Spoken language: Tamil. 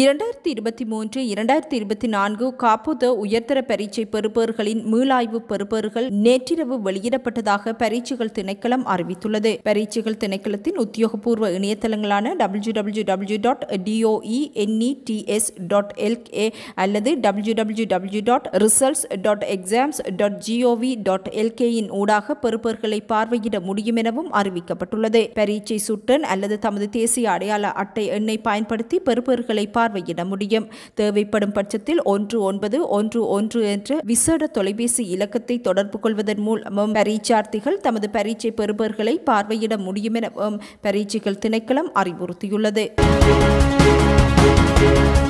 இரண்டாயிரத்தி இருபத்தி மூன்று இரண்டாயிரத்தி இருபத்தி நான்கு காப்புத உயர்தர பரீட்சை பெறுபவர்களின் மீளாய்வு பெறுபவர்கள் நேற்றிரவு வெளியிடப்பட்டதாக பரீட்சைகள் திணைக்களம் அறிவித்துள்ளது பரீட்சைகள் திணைக்களத்தின் உத்தியோகபூர்வ இணையதளங்களான W W W dot D O E N E T S dot L A அல்லது W W W dot results dot exams dot G O V dot எல்கேயின் ஊடாக பெறுபவர்களை பார்வையிட முடியும் எனவும் அறிவிக்கப்பட்டுள்ளது பரீட்சை சுட்டன் அல்லது தமது தேசிய அடையாள அட்டை எண்ணை பயன்படுத்தி பெறுபவர்களை பார் பார்வையிட முடியும் தேவைப்படும் பட்சத்தில் ஒன்று ஒன்பது ஒன்று ஒன்று என்ற விசேட தொலைபேசி இலக்கத்தை தொடர்பு கொள்வதன் மூலமும் பரீட்சார்த்திகள் தமது பரீட்சை பெறுபவர்களை பார்வையிட முடியும் எனவும் பரீட்சைகள் திணைக்களம் அறிவுறுத்தியுள்ளது